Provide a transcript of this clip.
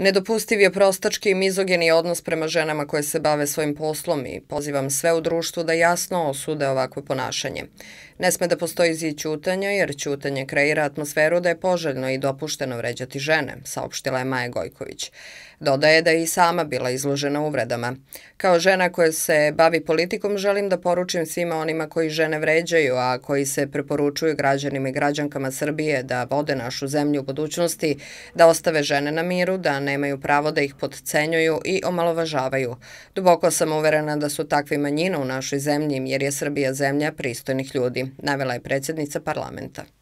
Nedopustiv je prostački i mizogeni odnos prema ženama koje se bave svojim poslom i pozivam sve u društvu da jasno osude ovako ponašanje. Ne sme da postoji zid ćutanja jer ćutanje kreira atmosferu da je poželjno i dopušteno vređati žene, saopštila je Maja Gojković. Dodaje da je i sama bila izložena uvredama. Kao žena koja se bavi politikom želim da poručim svima onima koji žene vređaju, a koji se preporučuju građanima i građankama Srbije da vode našu zemlju u budućnosti, da ostave žene na miru, da nemaju pravo da ih podcenjuju i omalovažavaju. Duboko sam uverena da su takvi manjina u našoj zemlji, jer je Srbija zemlja pristojnih ljudi, navela je predsjednica parlamenta.